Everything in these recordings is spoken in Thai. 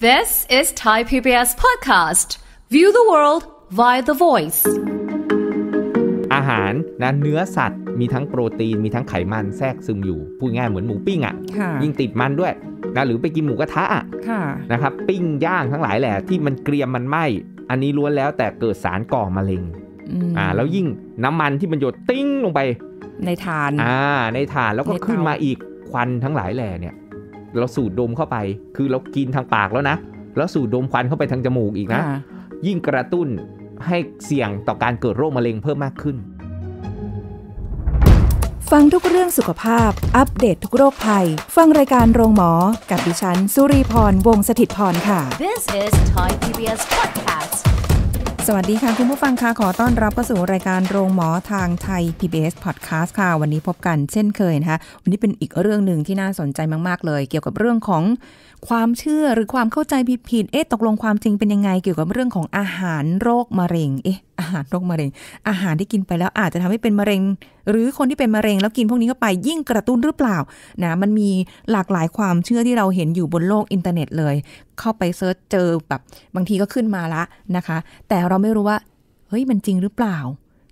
This is Thai PBS podcast. View the world via the voice. อาหารนะเนื้อสัตว์มีทั้งโปรตีน มีทั้งไขมันแทรกซึมอยู่ พูดง่ายเหมือนหมูปิ้งอะ่ะยิ่งติดมันด้วยนะหรือไปกินหมูกระทะอะะนะครับปิ้งย่างทั้งหลายแหละที่มันเกรียมมันไหมอันนี้ล้วนแล้วแต่เกิดสารก่อมะเร็งอ่าแล้วยิ่งน้ำมันที่มันหยดติ้งลงไป ในฐานอ่าในฐานแล้วก็ขึ้นมาอีกควันทั้งหลายแหล่เนี่ยเราสูดดมเข้าไป คือเรากินทางปากแล้วนะ แล้วสูดดมควันเข้าไปทางจมูกอีกนะ ยิ่งกระตุ้นให้เสี่ยงต่อการเกิดโรคมะเร็งเพิ่มมากขึ้น ฟังทุกเรื่องสุขภาพ อัปเดตททุกโรคภัย ฟังรายการโรงหมอ กับดิฉัน สุรีพร วงศิตพรค่ะ This is Thai PBS Podcast สวัสดีค่ะ คุณผู้ฟังค่ะขอต้อนรับเข้าสู่รายการโรงหมอทางไทย PBS Podcast ค่ะ วันนี้พบกันเช่นเคยนะคะวันนี้เป็นอีกเรื่องหนึ่งที่น่าสนใจมาก ๆ เลย เกี่ยวกับเรื่องของความเชื่อหรือความเข้าใจผิดๆเอ๊ะตกลงความจริงเป็นยังไง เกี่ยวกับเรื่องของอาหารโรคมะเร็ง เอ๊ะอาหารโรคมะเร็ง อาหารที่กินไปแล้วอาจจะทำให้เป็นมะเร็ง หรือคนที่เป็นมะเร็งแล้วกินพวกนี้เข้าไปยิ่งกระตุ้นหรือเปล่านะมันมีหลากหลายความเชื่อที่เราเห็นอยู่บนโลกอินเทอร์เน็ตเลย เข้าไปเซิร์ชเจอแบบบางทีก็ขึ้นมาละนะคะ แต่เราไม่รู้ว่าเฮ้ยมันจริงหรือเปล่า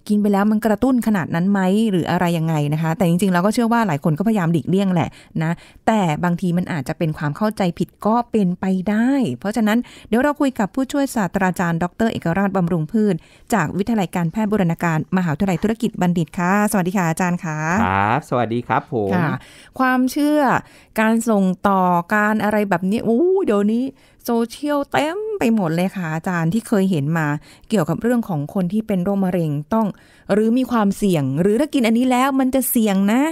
กินไปแล้วมันกระตุ้นขนาดนั้นไหมหรืออะไรยังไงนะคะ แต่จริงๆเราก็เชื่อว่าหลายคนก็พยายามหลีกเลี่ยงแหละนะ แต่บางทีมันอาจจะเป็นความเข้าใจผิดก็เป็นไปได้ เพราะฉะนั้นเดี๋ยวเราคุยกับผู้ช่วยศาสตราจารย์ ดร เอกราชบำรุงพืช จากวิทยาลัยการแพทย์บุรณาการมหาวิทยาลัยธุรกิจบัณฑิตค่ะ สวัสดีค่ะอาจารย์ค่ะครับสวัสดีครับผมความเชื่อการส่งต่อการอะไรแบบนี้โอ้เดี๋ยวนี้โซเชียลเต็มไปหมดเลยค่ะอาจารย์ที่เคยเห็นมาเกี่ยวกับเรื่องของคนที่เป็นโรคมะเร็งต้องหรือมีความเสี่ยง หรือถ้ากินอันนี้แล้วมันจะเสี่ยงนะ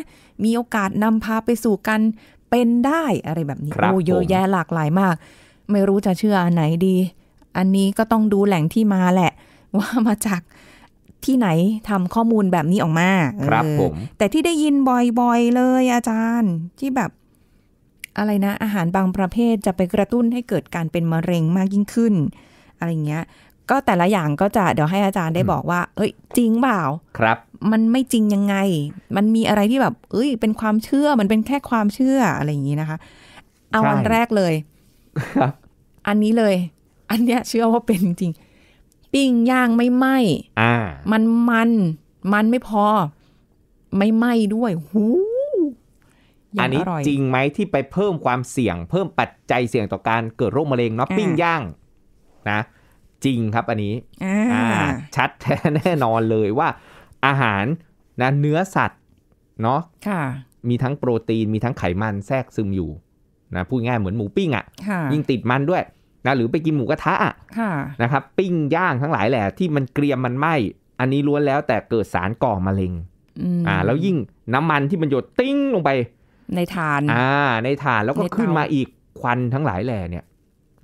มีโอกาสนำพาไปสู่กัน เป็นได้อะไรแบบนี้โอ้เยอะแยะหลากหลายมาก ไม่รู้จะเชื่ออันไหนดี อันนี้ก็ต้องดูแหล่งที่มาแหละ ว่ามาจากที่ไหนทำข้อมูลแบบนี้ออกมาครับผมแต่ที่ได้ยินบ่อย ๆ เลยอาจารย์ที่แบบอะไรนะอาหารบางประเภทจะไปกระตุ้นให้เกิดการเป็นมะเร็งมากยิ่งขึ้น อะไรเงี้ย ก็แต่ละอย่างก็จะเดี๋ยวให้อาจารย์ได้บอกว่า เอ้ย จริงเปล่าครับ มันไม่จริงยังไง มันมีอะไรที่แบบเอ้ย เป็นความเชื่อมันเป็นแค่ความเชื่อ อะไรอย่างนี้นะคะ เอาวันแรกเลย ครับ อันนี้เลย อันเนี้ยเชื่อว่าเป็นจริงปิ้งย่างไม่ไหมอ่า มันมัน มันไม่พอ ไม่ไหมด้วย หูอันนี้จริงไหมที่ไปเพิ่มความเสี่ยง เพิ่มปัจจัยเสี่ยงต่อการเกิดโรคมะเร็งเนาะปิ้งย่างนะ จริงครับอันนี้ชัดแน่นอนเลยว่า อาหารนะเนื้อสัตว์เนาะมีทั้งโปรตีน มีทั้งไขมันแทรกซึมอยู่นะพูดง่ายเหมือนหมูปิ้งอะ่ะยิ่งติดมันด้วยนะหรือไปกินหมูกระทะะนะครับปิ้งย่างทั้งหลายแหละ ที่มันเกรียมมันไหมอันนี้ล้วนแล้วแต่เกิดสารก่อมะเร็งอ่าแล้วยิ่งน้ำมันที่มันหยดติ้งลงไปในฐานอ่า ในฐานแล้วก็ขึ้นมาอีก ควันทั้งหลายแหล่เนี่ย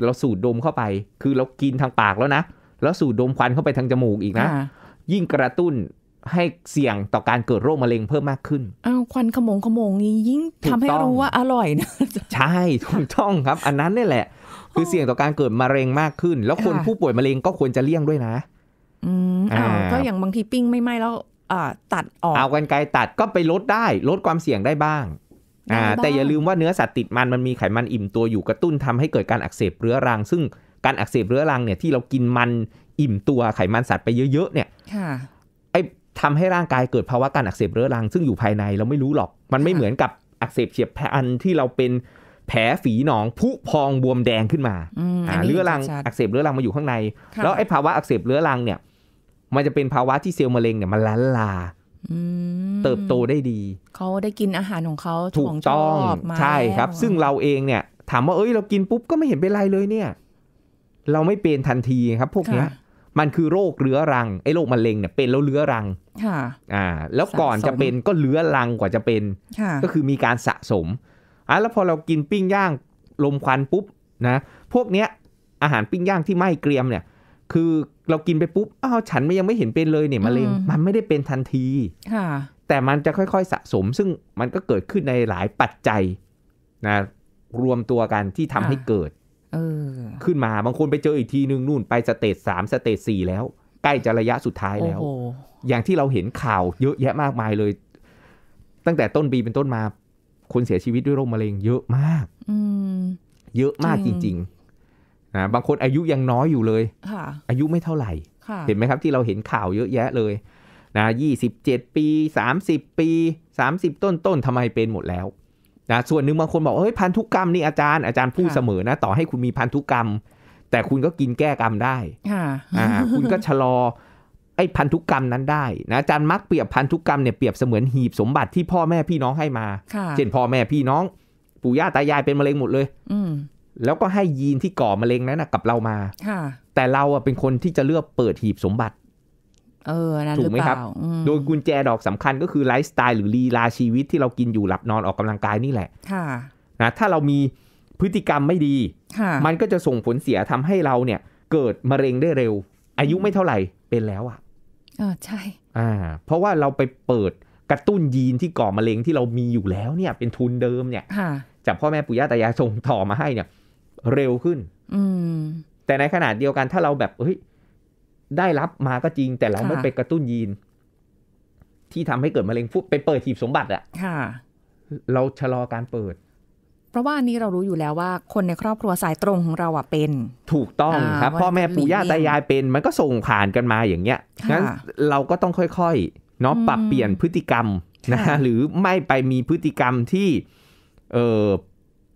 เราสูดดมเข้าไปคือเรากินทางปากแล้วนะ แล้วสูดดมควันเข้าไปทางจมูกอีก นะ ยิ่งกระตุ้นให้เสี่ยงต่อการเกิดโรคมะเร็งเพิ่มมากขึ้นอ้าวควันขมงขมงนี้ยิ่งทำให้รู้ว่าอร่อยนะใช่ถูกต้องครับอันนั้นนี่แหละ คือเสี่ยงต่อการเกิดมะเร็งมากขึ้น แล้วคนผู้ป่วยมะเร็งก็ควรจะเลี่ยงด้วยนะอืมอ้าวก็อย่างบางทีปิ้งไม่ไหม้แล้วตัดออกเอากันไกลตัดก็ไปลดได้ลดความเสี่ยงได้บ้างอ่าแต่อย่าลืมว่าเนื้อสัตว์ติดมันมันมีไขมันอิ่มตัวอยู่กระตุ้นทำให้เกิดการอักเสบเรื้อรัง ซึ่งการอักเสบเรื้อรังเนี่ยที่เรากินมันอิ่มตัวไขมันสัตว์ไปเยอะๆ เนี่ยไอ้ทำให้ร่างกายเกิดภาวะการอักเสบเรื้อรังซึ่งอยู่ภายในเราไม่รู้หรอกมันไม่เหมือนกับอักเสบเฉียบพลันที่เราเป็นแผลฝีหนองผุพองบวมแดงขึ้นมาอ่าเรื้อรังอักเสบเรื้อรังมาอยู่ข้างใน แล้วไอ้ภาวะอักเสบเรื้อรังเนี่ยมันจะเป็นภาวะที่เซลล์มะเร็งเนี่ยมันล้นลาเติบโตได้ดีเขาได้กินอาหารของเขาถูกต้อง ใช่ครับ ซึ่งเราเองเนี่ย ถามว่าเอ้ยเรากินปุ๊บ ก็ไม่เห็นเป็นไรเลยเนี่ย เราไม่เป็นทันทีครับ พวกเนี้ยมันคือโรคเรื้อรังไอ้โรคมะเร็งเนี่ยเป็นแล้วเรื้อรังค่ะอ่าแล้วก่อนจะเป็นก็เรื้อรังกว่าจะเป็น ก็คือมีการสะสมอ่ะแล้วพอเรากินปิ้งย่างลมควันปุ๊บนะ พวกเนี้ยอาหารปิ้งย่างที่ไหม้เกรียมเนี่ย คือเรากินไปปุ๊บ อ้าว ฉันไม่ยังไม่เห็นเป็นเลยเนี่ยมะเร็ง มันไม่ได้เป็นทันที แต่มันจะค่อยๆสะสม ซึ่งมันก็เกิดขึ้นในหลายปัจจัยนะ รวมตัวกันที่ทำให้เกิดขึ้นมา บางคนไปเจออีกทีนึงนู่นไปสเตจสามสเตจสี่แล้ว ใกล้จะระยะสุดท้ายแล้วอย่างที่เราเห็นข่าวเยอะแยะมากมายเลย ตั้งแต่ต้นปีเป็นต้นมา คนเสียชีวิตด้วยโรคมะเร็ง เยอะมากเยอะมากจริง ๆนะบางคนอายุยังน้อยอยู่เลยอายุไม่เท่าไหร่ เห็นไหมครับที่เราเห็นข่าวเยอะแยะเลย นะยี่สิบเจ็ดปีสามสิบปีสามสิบต้นต้นทำไมเป็นหมดแล้วนะส่วนหนึ่งบางคนบอกเฮ้ยพันธุกรรมนี่อาจารย์อาจารย์พูดเสมอนะต่อให้คุณมีพันธุกรรม แต่คุณก็กินแก้กรรมได้ค่ะคุณก็ชะลอไอ้พันธุกรรมนั้นได้นะอาจารย์มักเปรียบพันธุกรรมเนี่ยเปรียบเสมือนหีบสมบัติที่พ่อแม่พี่น้องให้มาเช่นพ่อแม่พี่น้องปู่ย่าตายายเป็นมะเร็งหมดเลยแล้วก็ให้ยีนที่ก่อมะเร็งนั้นนะกับเรามา แต่เราอ่ะเป็นคนที่จะเลือกเปิดหีบสมบัติ เออนถูกไหมครับ โดยกุญแจดอกสำคัญก็คือไลฟ์สไตล์หรือลีลาชีวิตที่เรากินอยู่หลับนอนออกกำลังกายนี่แหละนะถ้าเรามีพฤติกรรมไม่ดี มันก็จะส่งผลเสียทำให้เราเนี่ย เกิดมะเร็งได้เร็ว อายุไม่เท่าไหร่เป็นแล้วอ่ะออใช่ อ่า เพราะว่าเราไปเปิดกระตุ้นยีนที่ก่อมะเร็งที่เรามีอยู่แล้วเนี่ยเป็นทุนเดิมเนี่ยจากพ่อแม่ปู่ย่าตายายส่งต่อมาให้เนี่ยเร็วขึ้นแต่ในขนาดเดียวกัน ถ้าเราแบบเฮ้ย ได้รับมาก็จริง แต่เราไม่ไปกระตุ้นยีน ที่ทำให้เกิดมะเร็งฟุบไปเปิดหีบสมบัติอะค่ะเราชะลอการเปิด เพราะว่าอันนี้เรารู้อยู่แล้วว่า คนในครอบครัวสายตรงของเราอะเป็น ถูกต้องครับพ่อแม่ปู่ย่าตายายเป็น มันก็ส่งผ่านกันมาอย่างเงี้ยงั้นเราก็ต้องค่อยๆเนาะปรับเปลี่ยนพฤติกรรมนะ หรือไม่ไปมีพฤติกรรมที่ เออ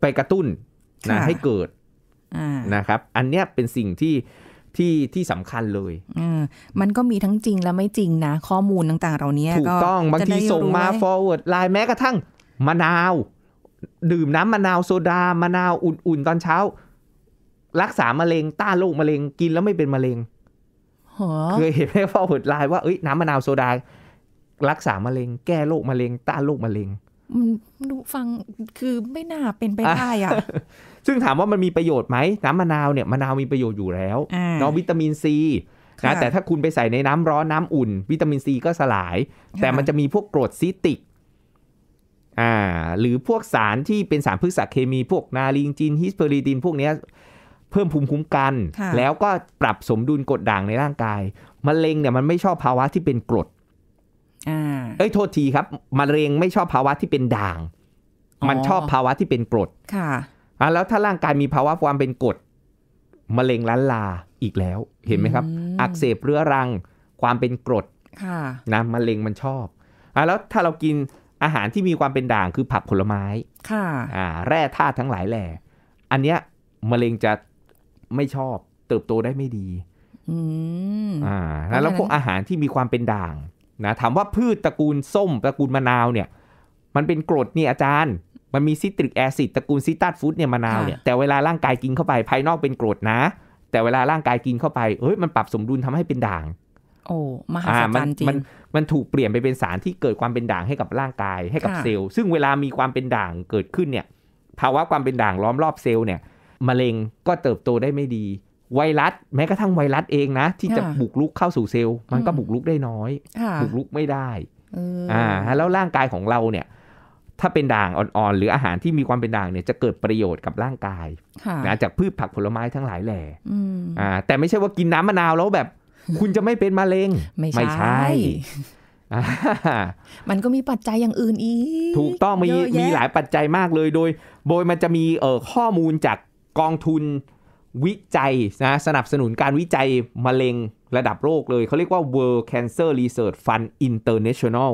ไปกระตุ้นนะให้เกิดนะครับ อันเนี้ยเป็นสิ่งที่ที่ที่สำคัญเลยอมันก็มีทั้งจริงและไม่จริงนะข้อมูลต่างๆเหล่านี้ถูกต้อง บางทีส่งมา forward ไลน์แม้กระทั่ง มะนาว ดื่มน้ำมะนาวโซดา มะนาวอุ่นๆ ตอนเช้า รักษามะเร็ง ต้านโรคมะเร็งกินแล้วไม่เป็นมะเร็งเคยเห็นแม่ forward ไลน์ว่าเอ้ยน้ำมะนาวโซดา รักษามะเร็ง แก้โรคมะเร็งต้านโรคมะเร็งมันดูฟังคือไม่น่าเป็นไปได้อ่ะ ซึ่งถามว่ามันมีประโยชน์ไหม น้ำมะนาวเนี่ยมะนาวมีประโยชน์อยู่แล้วน้องวิตามินซีนะแต่ถ้าคุณไปใส่ในน้ำร้อนน้ำอุ่น วิตามินซีก็สลาย แต่มันจะมีพวกกรดซิติกอ่า หรือพวกสารที่เป็นสารพืชสาเคมีพวกนาลิงจิน ฮิสเปอริดิน พวกนี้เพิ่มภูมิคุ้มกัน แล้วก็ปรับสมดุลกรดด่างในร่างกายมะเร็งเนี่ยมันไม่ชอบภาวะที่เป็นกรดเอ้ยโทษทีครับมะเร็งไม่ชอบภาวะที่เป็นด่าง มันชอบภาวะที่เป็นกรดค่ะอ่ะแล้วถ้าร่างกายมีภาวะความเป็นกรดมะเร็งล้านลาอีกแล้ว เห็นไหมครับ อักเสบเรื้อรังความเป็นกรดค่ะนะมะเร็งมันชอบอ่ะแล้วถ้าเรากินอาหารที่มีความเป็นด่างคือผักผลไม้ค่ะอ่า แร่ธาตุทั้งหลายแหล่อันเนี้ยมะเร็งจะไม่ชอบ เติบโตได้ไม่ดี อืมอ่า แล้วพวกอาหารที่มีความเป็นด่างนะถามว่าพืชตระกูลส้ม ตระกูลมะนาวเนี่ยมันเป็นกรดนี่อาจารย์ มันมีซิตริกแอซิดตระกูลซิตรัสฟูดเนี่ยมะนาวเนี่ยแต่เวลาร่างกายกินเข้าไปภายนอกเป็นกรดนะ แต่เวลาร่างกายกินเข้าไปเอ้ย มันปรับสมดุลทำให้เป็นด่างโอ้มหาศจลรย์จริงมมันถูกเปลี่ยนไปเป็นสารที่เกิดความเป็นด่างให้กับร่างกายให้กับเซลล์ซึ่งเวลามีความเป็นด่างเกิดขึ้นเนี่ยภาวะความเป็นด่างล้อมรอบเซลล์เนี่ยมะเร็งก็เติบโตได้ไม่ดีไวรัสแม้กระทั่งไวรัสเองนะที่จะบุกลุกเข้าสู่เซลล์มันก็บุกลุกได้น้อย บุกลุกไม่ได้อ่า แล้วร่างกายของเราเนี่ย ถ้าเป็นด่างอ่อนๆ หรืออาหารที่มีความเป็นด่างเนี่ยจะเกิดประโยชน์กับร่างกายนะจากพืชผักผลไม้ทั้งหลายแหล่อ่า แต่ไม่ใช่ว่ากินน้ำมะนาวแล้วแบบ คุณจะไม่เป็นมะเร็ง ไม่ใช่ใชมันก็มีปัจจัยอย่างอื่นอีกถูกต้องมีมีหลายปัจจัยมากเลยโดยโดยมันจะมีเอ่อข้อมูลจากกองทุนวิจัยนะสนับสนุนการวิจัยมะเร็งระดับโลกเลยเขาเรียกว่า World Cancer Research Fund International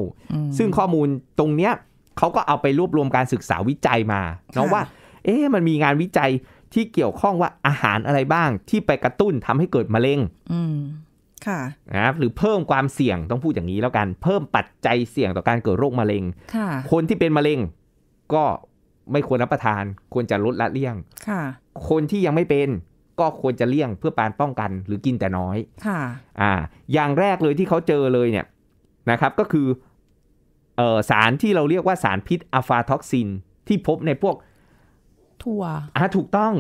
ซึ่งข้อมูลตรงเนี้ยเขาก็เอาไปรวบรวมการศึกษาวิจัยมา เนาะว่า เอ๊ะมันมีงานวิจัยที่เกี่ยวข้องว่าอาหารอะไรบ้าง ที่ไปกระตุ้นทำให้เกิดมะเร็งค่ะนะหรือเพิ่มความเสี่ยงต้องพูดอย่างนี้แล้วกัน เพิ่มปัจจัยเสี่ยงต่อการเกิดโรคมะเร็งคนที่เป็นมะเร็งก็ไม่ควรรับประทาน ควรจะลดละเลี่ยงค่ะคนที่ยังไม่เป็นก็ควรจะเลี่ยงเพื่อการป้องกันหรือกินแต่น้อย ค่ะ อ่า อย่างแรกเลยที่เขาเจอเลยเนี่ยนะครับก็คือเออสารที่เราเรียกว่าสารพิษอะฟาท็อกซินที่พบในพวกถั่วอ่าถูกต้อง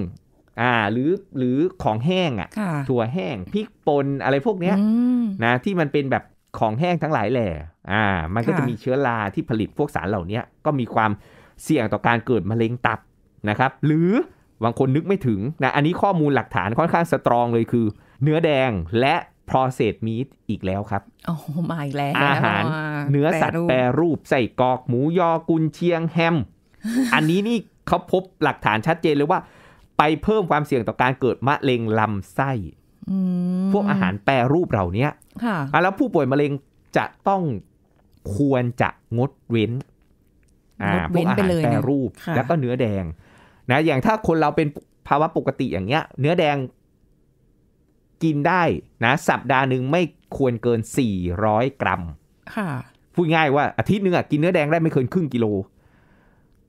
อ่าหรือหรือของแห้งอะ่ะถั่วแห้งพริกป่นอะไรพวกเนี้ยนะ ที่มันเป็นแบบของแห้งทั้งหลายแหล่ อ่า มันก็จะมีเชื้อราที่ผลิตพวกสารเหล่านี้ก็มีความเสี่ยงต่อการเกิดมะเร็งตับนะครับ หรือบางคนนึกไม่ถึงนะ อันนี้ข้อมูลหลักฐานค่อนข้างสตรองเลยคือ เนื้อแดงและ processed meat อีกแล้วครับโอ้มาอีกแล้ว อาหารเนื้อสัตว์แปรรูปใส่กอกหมูยอกุนเชียงแฮม อันนี้นี่เขาพบหลักฐานชัดเจนเลยว่า ไปเพิ่มความเสี่ยงต่อการเกิดมะเร็งลำไส้พวกอาหารแปรรูปเหล่านี้ค่ะ แล้วผู้ป่วยมะเร็งจะต้องควรจะงดเว้น งดเว้นอาหารแปรรูป แล้วก็เนื้อแดงนะอย่างถ้าคนเราเป็นภาวะปกติอย่างเงี้ย เนื้อแดงกินได้นะสัปดาห์หนึ่งไม่ควรเกิน 400 กรัม ค่ะพูดง่ายว่า อาทิตย์หนึ่งอ่ะกินเนื้อแดงได้ไม่เกินครึ่งกิโล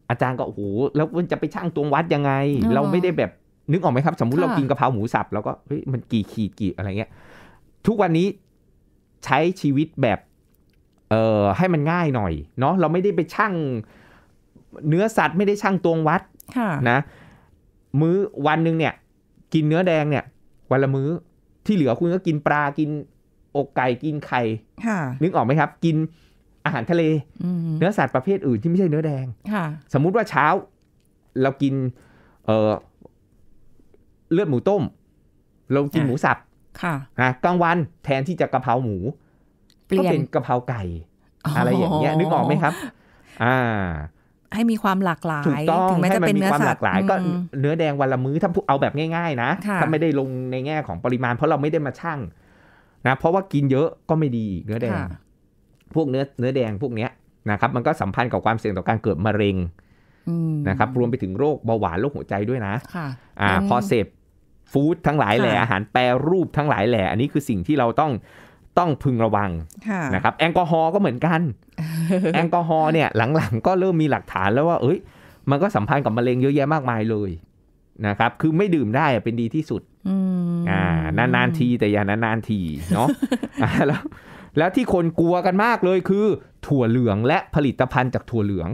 อาจารย์ก็โอ้โหแล้วมันจะไปช่างตวงวัดยังไง เราไม่ได้แบบนึกออกไหมครับสมมุติเรากินกะเพราหมูสับแล้วก็เฮ้ยมันกี่ขีดกี่อะไรเงี้ย ทุกวันนี้ใช้ชีวิตแบบ เอ่อให้มันง่ายหน่อย เนาะเราไม่ได้ไปช่างเนื้อสัตว์ไม่ได้ช่างตวงวัดนะ มื้อ วันหนึ่งเนี่ย กินเนื้อแดงเนี่ย วันละมื้อที่เหลือคุณก็กินปลากินอกไก่กินไข่นึกออกไหมครับ กินอาหารทะเลเนื้อสัตว์ประเภทอื่นที่ไม่ใช่เนื้อแดงสมมุติว่าเช้า เรากินเเลือดหมูต้มเรากินหมูสับค่ะนะกลางวันแทนที่จะกระเพราหมูก็เป็นกระเพราไก่ อะไรอย่างเงี้ยนึกออกไหมครับ อ่าให้มีความหลากหลายถูกต้องถึงแม้จะเป็นเนื้อสัตว์หลาย ก็เนื้อแดงวันละมื้อถ้าเอาแบบง่ายๆนะถ้าไม่ได้ลงในแง่ของปริมาณเพราะเราไม่ได้มาชั่งนะ เพราะว่ากินเยอะก็ไม่ดี เนื้อแดง พวกเนื้อ เนื้อแดงพวกเนี้ยนะครับ มันก็สัมพันธ์กับความเสี่ยงต่อการเกิดมะเร็งนะครับ รวมไปถึงโรคเบาหวานโรคหัวใจด้วยนะ ค่ะ อ่า พอเสพฟู้ดทั้งหลายแหล่อาหารแปรรูปทั้งหลายแหล่ อันนี้คือสิ่งที่เราต้องต้องพึงระวังนะครับ แอลกอฮอล์ก็เหมือนกันแอลกอฮอล์เนี่ย หลังๆก็เริ่มมีหลักฐานแล้วว่า เอ้ย มันก็สัมพันธ์กับมะเร็งเยอะแยะมากมายเลย นะครับ คือไม่ดื่มได้เป็นดีที่สุดอ่า นานๆทีแต่อย่านานๆทีเนาะแล้วแล้วที่คนกลัวกันมากเลยคือ ถั่วเหลืองและผลิตภัณฑ์จากถั่วเหลือง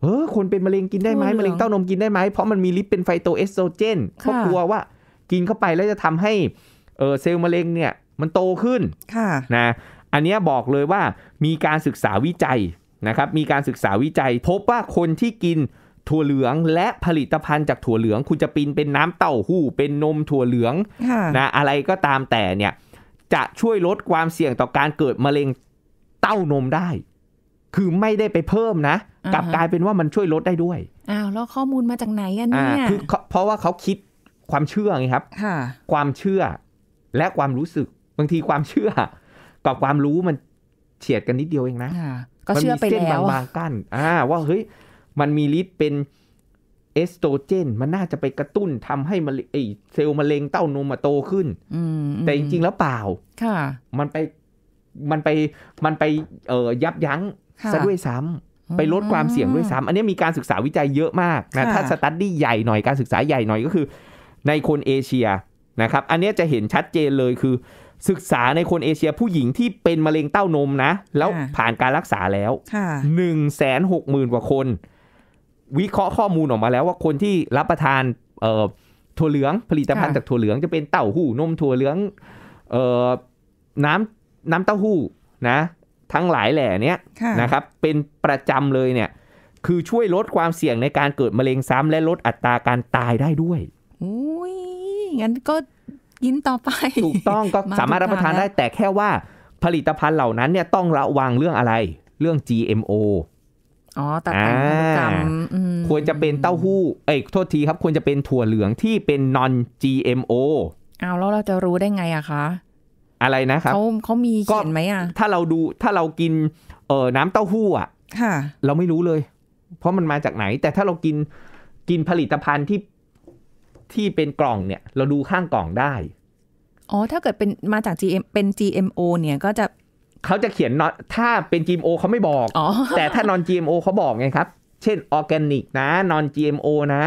เออคนเป็นมะเร็งกินได้ไหมมะเร็งเต้านมกินได้ไหมเพราะมันมีลิปเป็นไฟโตเอสโตรเจนเขากลัวว่ากินเข้าไปแล้วจะทำให้เออเซลล์มะเร็งเนี่ย มันโตขึ้น ค่ะ นะ อันนี้บอกเลยว่า มีการศึกษาวิจัยนะครับ มีการศึกษาวิจัย พบว่าคนที่กินถั่วเหลืองและผลิตภัณฑ์จากถั่วเหลืองคุณจะปินเป็นน้ำเต้าหู้ เป็นนมถั่วเหลืองนะ อะไรก็ตามแต่เนี่ย จะช่วยลดความเสี่ยงต่อการเกิดมะเร็งเต้านมได้ คือไม่ได้ไปเพิ่มนะกลับกลายเป็นว่ามันช่วยลดได้ด้วย อ้าวแล้วข้อมูลมาจากไหนอันเนี่ยคือเพราะว่าเขาคิดความเชื่อไงครับความเชื่อและความรู้สึกบางทีความเชื่อกับความรู้มันเฉียดกันนิดเดียวเองนะก็เชื่อไปแล้วบางๆกั้นอ่าว่า เฮ้ย มันมีฤทธิ์เป็นเอสโตรเจน มันน่าจะไปกระตุ้นทำให้มะเร็งเซลล์มะเร็งเต้านมมาโตขึ้นแต่จริง ๆ แล้วเปล่าค่ะมันไปมันไปมันไปเอ่อยับยั้งซะด้วยซ้ำ ไปลดความเสี่ยงด้วยซ้ำอันนี้มีการศึกษาวิจัยเยอะมากนะถ้าสตัดดี้ใหญ่หน่อยการศึกษาใหญ่หน่อยก็คือ ในคนเอเชียนะครับ อันนี้จะเห็นชัดเจนเลยคือศึกษาในคนเอเชียผู้หญิงที่เป็นมะเร็งเต้านมนะแล้วผ่านการรักษาแล้วหนึ่งแสนหกหมื่นกว่าคน วิเคราะห์ข้อมูลออกมาแล้วว่าคนที่รับประทานถั่วเหลืองผลิตภัณฑ์จากถั่วเหลืองจะเป็นเต้าหู้นมถั่วเหลืองน้ำน้ำเต้าหู้นะทั้งหลายแหล่เนี้ยนะครับเป็นประจำเลยเนี่ยคือช่วยลดความเสี่ยงในการเกิดมะเร็งซ้ำและลดอัตราการตายได้ด้วยอย่างนั้นก็ยินต่อไป ถูกต้องก็สามารถรับประทานได้แต่แค่ว่าผลิตภัณฑ์เหล่านั้นเนี่ยต้องระวังเรื่องอะไรเรื่อง GMO อ๋อ ตัดแต่งพันธุกรรมควรจะเป็นเต้าหู้เอ้ย โทษทีครับ ควรจะเป็นถั่วเหลืองที่เป็น non GMO เอาแล้วเราจะรู้ได้ไงอะคะ อะไรนะครับเขาเขามีเขียนไหมอะ ถ้าเราดูถ้าเรากินเอ่อน้ำเต้าหู้อะเราไม่รู้เลย เพราะมันมาจากไหนแต่ถ้าเรากินกินผลิตภัณฑ์ที่ที่เป็นกล่องเนี่ยเราดูข้างกล่องได้ อ๋อถ้าเกิดเป็นมาจาก GM เป็น GMO เนี่ยก็จะ เขาจะเขียนนอถ้าเป็น GMO เขาไม่บอกอแต่ถ้านอน GMO เขาบอกไงครับ เช่นออร์แกนิกนะ นอน GMO นะ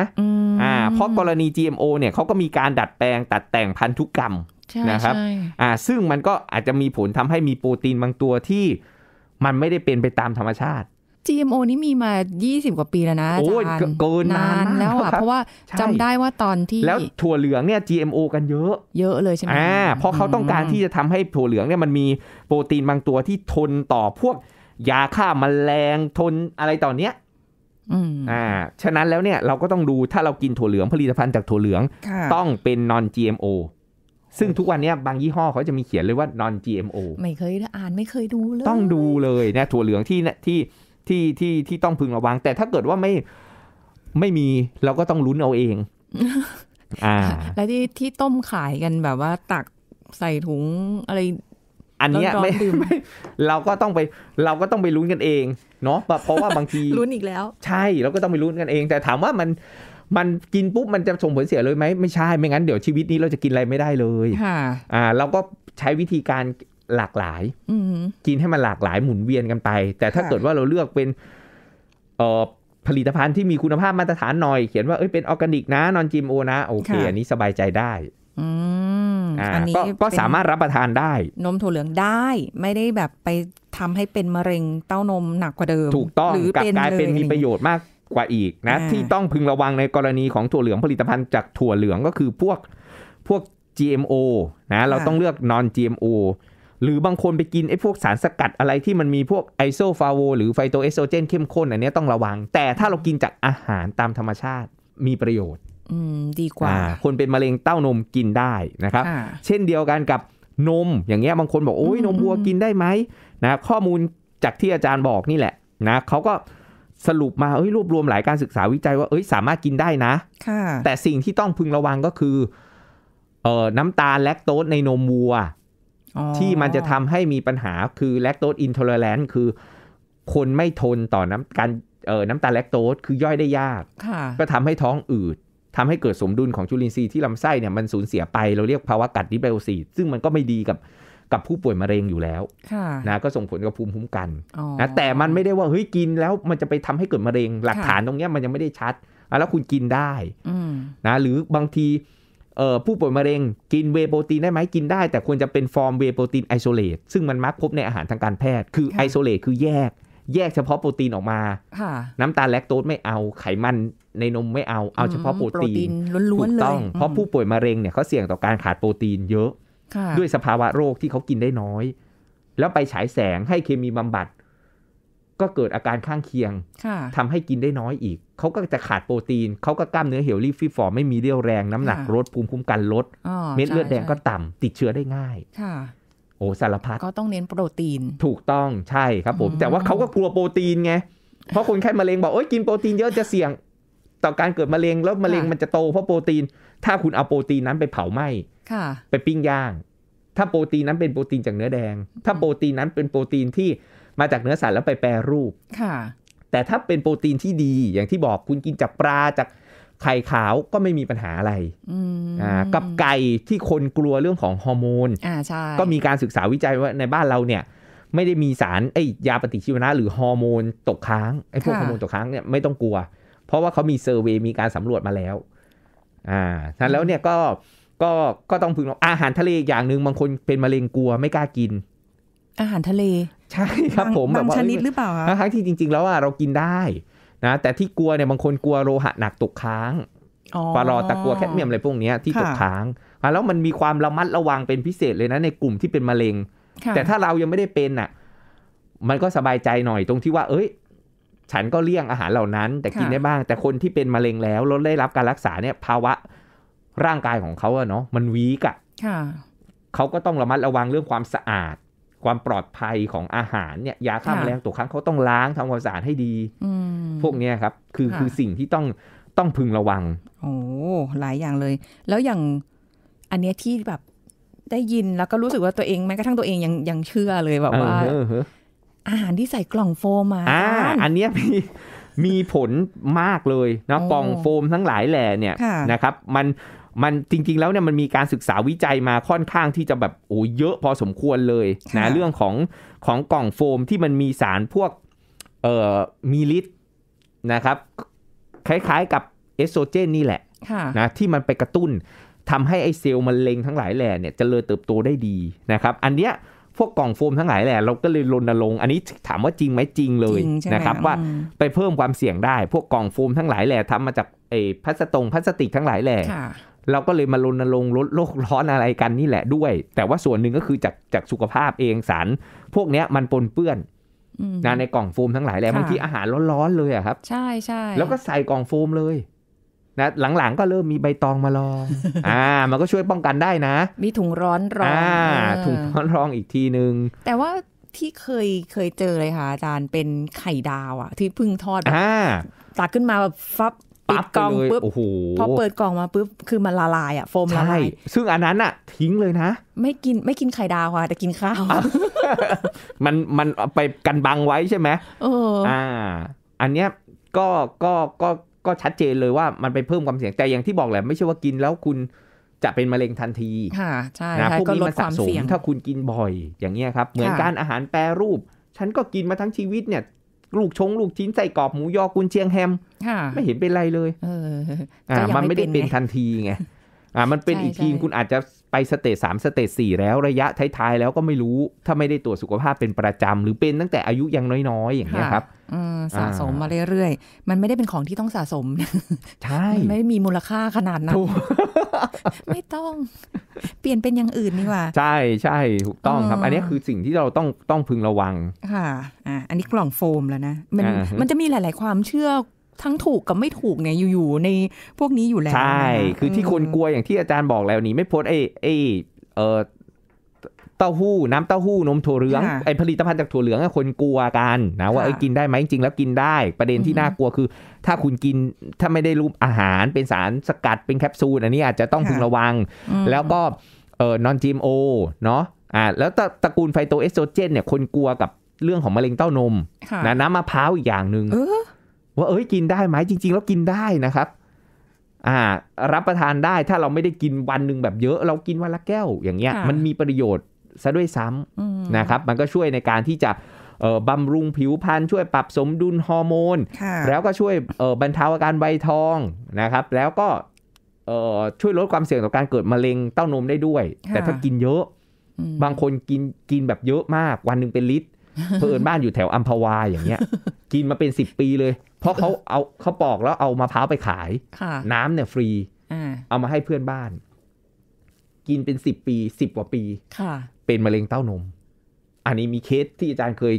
อ่าเพราะกรณี GMO เนี่ยเขาก็มีการดัดแปลงตัดแต่งพันธุกรรมนะครับอ่า ซึ่งมันก็อาจจะมีผลทำให้มีโปรตีนบางตัวที่มันไม่ได้เป็นไปตามธรรมชาติ GMO นี่มีมา20กว่าปีแล้วนะอาจารย์เกินนานแล้วอ่ะเพราะว่าจำได้ว่าตอนที่แล้วถั่วเหลืองเนี่ย GMO กันเยอะ เยอะเลยใช่ไหมอ่าเพราะเขาต้องการที่จะทำให้ถั่วเหลืองเนี่ยมันมีโปรตีนบางตัวที่ทนต่อพวกยาฆ่ามาแมลงทนอะไรต่อเนี้ยอ่าฉะนั้นแล้วเนี่ยเราก็ต้องดูถ้าเรากินถั่วเหลืองผลิตภัณฑ์จากถั่วเหลืองต้องเป็น non GMO ซึ่งทุกวันนี้บางยี่ห้อเขาจะมีเขียนเลยว่า non GMO ไม่เคยอ่านไม่เคยดูเลย ต้องดูเลยนะถั่วเหลืองที่ที่ที่ที่ที่ต้องพึงระวัง แต่ถ้าเกิดว่าไม่ไม่มีเราก็ต้องลุ้นเอาเอง อ่า แล้วที่ที่ต้มขายกันแบบว่า ตักใส่ถุงอะไร อันเนี้ยไม่เราก็ต้องไปเราก็ต้องไปลุ้นกันเองเนาะเพราะว่าบางทีลุ้นอีกแล้ว ใช่เราก็ต้องไปลุ้นกันเอง แต่ถามว่ามันมันกินปุ๊บมันจะส่งผลเสียเลยไหมไม่ใช่ไม่งั้นเดี๋ยวชีวิตนี้เราจะกินอะไรไม่ได้เลยค่ะอ่า เราก็ใช้วิธีการหลากหลาย กินให้มันหลากหลายหมุนเวียนกันไป แต่ถ้าเกิดว่าเราเลือกเป็นออผลิตภัณฑ์ที่มีคุณภาพมาตรฐานหน่อยเขียนว่าเอ้ยเป็นออร์แกนิกนะ นอนจีโอนะ โอเค อันนี้สบายใจได้อันนี้ก็สามารถรับประทานได้ นมถั่วเหลืองได้ไม่ได้แบบไปทำให้เป็นมะเร็งเต้านมหนักกว่าเดิมถูกต้องกลกับกลายเป็นมีประโยชน์มากกว่าอีกนะ ที่ต้องพึงระวังในกรณีของถั่วเหลืองผลิตภัณฑ์จากถั่วเหลืองก็คือพวกพวก GMO นะเราต้องเลือก non GMO หรือบางคนไปกินไอ้พวกสารสกัดอะไรที่มันมีพวก ไอโซฟาโว หรือไฟโตเอสโตรเจนเข้มข้นอันนี้ต้องระวัง แต่ถ้าเรากินจากอาหารตามธรรมชาติมีประโยชน์อืดีกว่าคนเป็นมะเร็งเต้านมกินได้นะครับเช่นเดียวกันกับนมอย่างเงี้ยบางคนบอกโอ้ยนมวัวกินได้ไหมนะข้อมูลจากที่อาจารย์บอกนี่แหละนะเขาก็สรุปมาเอ้ยรวบรวมหลายการศึกษาวิจัยว่าเอ้ยสามารถกินได้นะแต่สิ่งที่ต้องพึงระวังก็คือเอ่อน้ำตาลแลคโตสในนมวัวที่มันจะทำให้มีปัญหาคือแลคโตสอินทอร์แลนต์คือคนไม่ทนต่อน้ำการน้ำตาลแลคโตสคือย่อยได้ยากก็ทำให้ท้องอืดทำให้เกิดสมดุลของจุลินทรีย์ที่ลำไส้เนี่ยมันสูญเสียไปเราเรียกภาวะกัดดิเบลซีซึ่งมันก็ไม่ดีกับกับผู้ป่วยมะเร็งอยู่แล้วนะก็ส่งผลกับภูมิคุ้มกันนะแต่มันไม่ได้ว่าเฮ้ยกินแล้วมันจะไปทำให้เกิดมะเร็ง หลักฐานตรงนี้มันยังไม่ได้ชัด แล้วคุณกินได้นะหรือบางทีผู้ป่วยมะเร็งกินเวโปรตีนได้ไหม กินได้แต่ควรจะเป็นฟอร์มเวโปรตีนไอโซเลตซึ่งมันมักพบในอาหารทางการแพทย์คือไอโซเลตคือแยก แยกเฉพาะโปรตีนออกมา น้ำตาลแลคโตสไม่เอาไขมันในนมไม่เอาเอาเฉพาะโปรตีนถูกต้อง เพราะผู้ป่วยมะเร็งเนี่ยเขาเสี่ยงต่อการขาดโปรตีนเยอะ ด้วยสภาวะโรคที่เขากินได้น้อย แล้วไปฉายแสงให้เคมีบำบัดก็เกิดอาการข้างเคียงทำให้กินได้น้อยอีก เขาก็จะขาดโปรตีน เขาก็กล้ามเนื้อเหี่ยวรีบฟีฟอร์ไม่มีเรี่ยวแรง น้ำหนักลดภูมิคุ้มกันลด เม็ดเลือดแดงก็ต่ำ ติดเชื้อได้ง่ายค่ะโอ้สารพัดก็ต้องเน้นโปรตีน ถูกต้องใช่ครับผม แต่ว่าเขาก็กลัวโปรตีนไง เพราะคนไข้มะเร็งบอกโอ้ยกินโปรตีนเยอะจะเสี่ยง ต่อการเกิดมะเร็ง แล้วมะเร็งมันจะโต เพราะโปรตีน ถ้าคุณเอาโปรตีนนั้นไปเผาไหม้ไปปิ้งย่าง ถ้าโปรตีนนั้นเป็นโปรตีนจากเนื้อแดง ถ้าโปรตีนนั้นเป็นโปรตีนที่มาจากเนื้อสัตว์แล้วไปแปรรูปค่ะ แต่ถ้าเป็นโปรตีนที่ดี อย่างที่บอกคุณกินจากปลาจากไข่ขาวก็ไม่มีปัญหาอะไรอ่า กับไก่ที่คนกลัวเรื่องของฮอร์โมนอ่าใช่ก็มีการศึกษาวิจัยว่า ในบ้านเราเนี่ย ไม่ได้มีสารไอ้ยาปฏิชีวนะ หรือฮอร์โมนตกค้างไอ้พวกฮอร์โมนตกค้างเนี่ยไม่ต้องกลัว เพราะว่าเขามีเซอร์เวยมีการสำรวจมาแล้วอ่าทันแล้วเนี่ยก็ก็ก็ต้องพึงอาหารทะเลอย่างหนึ่งบางคน เป็นมะเร็งกลัวไม่กล้ากินอาหารทะเล ใช่ครับผมแบบว่าชนิดหรือเปล่าคะทั้งที่จริงๆ แล้วอ่ะเรากินได้นะ แต่ที่กลัวเนี่ยบางคนกลัวโลหะหนักตกค้างปลาอตะกัวแคดเมียมอะไรพวกนี้ที่ตกค้างแล้วมันมีความระมัดระวังเป็นพิเศษเลยนะ ในกลุ่มที่เป็นมะเร็ง แต่ถ้าเรายังไม่ได้เป็นอ่ะ มันก็สบายใจหน่อยตรงที่ว่า เอ้ย ฉันก็เลี่ยงอาหารเหล่านั้น แต่กินได้บ้าง แต่คนที่เป็นมะเร็งแล้วแล้วได้รับการรักษาเนี่ยภาวะร่างกายของเขาเนาะมันวีกอะเขาก็ต้องระมัดระวังเรื่องความสะอาดความปลอดภัยของอาหาร เนี่ยยาฆ่าแมลงตกค้างเขาต้องล้างทำความสะอาดให้ดีพวกนี้ครับคือคือสิ่งที่ต้องต้องพึงระวัง โอ้หลายอย่างเลย แล้วอย่าง อันเนี้ยที่แบบได้ยินแล้วก็รู้สึกว่าตัวเองแม้กระทั่งตัวเองยังยังเชื่อเลยแบบว่าอาหารที่ใส่กล่องโฟมมาอ่าอันเนี้ยมีมีผลมากเลยนะกล่องโฟมทั้งหลายแหล่เนี่ยนะครับ มันมันจริง ๆ แล้วเนี่ยมันมีการศึกษาวิจัยมาค่อนข้างที่จะแบบโอ้เยอะพอสมควรเลยนะเรื่องของของกล่องโฟมที่มันมีสารพวกเอ่อมีลิตนะครับคล้ายๆกับเอสโตรเจนนี่แหละนะที่มันไปกระตุ้นทำให้ไอเซลล์มนเล็งทั้งหลายแหล่เนี่ยจเจริญเติบโตได้ดีนะครับอันเนี้ยพวกกล่องโฟมทั้งหลายแหล่เราก็เลยรณรงค์อันนี้ถามว่าจริงไหมจริงเลยนะครับว่าไปเพิ่มความเสี่ยงได้ พวกกล่องโฟมทั้งหลายแหล่ทำมาจากไอ้พลาสตกพลาสติกทั้งหลายแหล่เราก็เลยมารณรงค์ลดโลกร้อนอะไรกันนี่แหละด้วย แต่ว่าส่วนหนึ่งก็คือจากจากสุขภาพเองสาร พวกเนี้ยมันปนเปื้อนนะในกล่องโฟมทั้งหลายแหละบางทีอาหารร้อนๆเลยอะครับ ใช่ใช่แล้วก็ใส่กล่องโฟมเลยนะหลังๆก็เริ่มมีใบตองมาลองอ่า มันก็ช่วยป้องกันได้นะ มีถุงร้อนรองอ่าถุงร้อนรอง อีกทีหนึ่งแต่ว่าที่เคยเคยเจอเลยค่ะอาจารย์เป็นไข่ดาวอะที่พึ่งทอดอ่าตักขึ้นมาแบบฟับปิดกล่องปุ๊บพอเปิดกล่องมาปุ๊บคือมันละลายอะโฟมละลายซึ่งอันนั้นอะทิ้งเลยนะไม่กินไม่กินไข่ดาวค่ะแต่กินข้าว มันมันไปกันบังไว้ใช่ไหมอ่า อันเนี้ยก็ก็ก็ก็ชัดเจนเลยว่ามันไปเพิ่มความเสี่ยงแต่อย่างที่บอกแหละไม่ใช่ว่ากินแล้วคุณจะเป็นมะเร็งทันทีค่ะใช่นะพวกนี้มันสะสมถ้าคุณกินบ่อยอย่างเงี้ยครับเหมือนการอาหารแปรรูป ฉันก็กินมาทั้งชีวิตเนี่ยลูกชงลูกชิ้นใส่กรอบหมูยอกุนเชียงแฮม ไม่เห็นเป็นไรเลยอออมันไม่ได้เป็นทันทีไงอ่ามันเป็นอีกทีมคุณอาจจะไปสเตจสามสเตจสี่แล้วระยะท้ายๆ แล้วก็ไม่รู้ ถ้าไม่ได้ตรวจสุขภาพเป็นประจำ หรือเป็นตั้งแต่อายุยังน้อย ๆ อย่างนี้ครับสะสมมาเรื่อย ๆ มันไม่ได้เป็นของที่ต้องสะสมใช่ไม่มีมูลค่าขนาดนั้นไม่ต้องเปลี่ยนเป็นอย่างอื่นนี่ว่า ใช่ใช่ถูกต้องครับ อันนี้คือสิ่งที่เราต้องต้องพึงระวังค่ะอ่าอันนี้กล่องโฟมแล้วนะมันมันจะมีหลายๆ ความเชื่อทั้งถูกกับไม่ถูกเนี่ยอยู่ในพวกนี้อยู่แล้วใช่คือที่คนกลัวอย่างที่อาจารย์บอกแล้วนี่ไม่พ้นไอ้ไอ้เออเต้าหู้น้ำเต้าหู้นมถั่วเหลืองไอผลิตภัณฑ์จากถั่วเหลืองคนกลัวกันนะว่าไอกินได้ไหมจริงแล้วกินได้ ประเด็นที่น่ากลัวคือ ถ้าคุณกินถ้าไม่ได้รูปอาหารเป็นสารสกัดเป็นแคปซูลอันนี้อาจจะต้องพึงระวัง แล้วก็เออนอนจีมโอเนาะอ่าแล้วตระกูลไฟโตเอสโตรเจนเนี่ยคนกลัวกับเรื่องของมะเร็งเต้านมนะน้ำมะพร้าวอีกอย่างหนึ่งว่าเอ้ยกินได้ไหมจริงๆแล้วกินได้นะครับอ่ารับประทานได้ถ้าเราไม่ได้กินวันหนึ่งแบบเยอะ เรากินวันละแก้วอย่างเงี้ยมันมีประโยชน์ซะด้วยซ้ำนะครับ มันก็ช่วยในการที่จะบำรุงผิวพรรณช่วยปรับสมดุลฮอร์โมน แล้วก็ช่วยบรรเทาอาการใบทองนะครับ แล้วก็ช่วยลดความเสี่ยงต่อการเกิดมะเร็งเต้านมได้ด้วย แต่ถ้ากินเยอะ บางคนกินกินแบบเยอะมากวันหนึ่งเป็นลิตรเ่อิญบ้านอยู่แถวอัมพวาอย่างเงี้ย กินมาเป็นสิบปีเลย เพราะเขาเอาเขาปอกแล้วเอามะพร้าวไปขายน้ำเนี่ย ฟรีเอามาให้เพื่อนบ้าน กินเป็นสิบปีสิบกว่าปี ค่ะ เป็นมะเร็งเต้านม อันนี้มีเคสที่อาจารย์เคย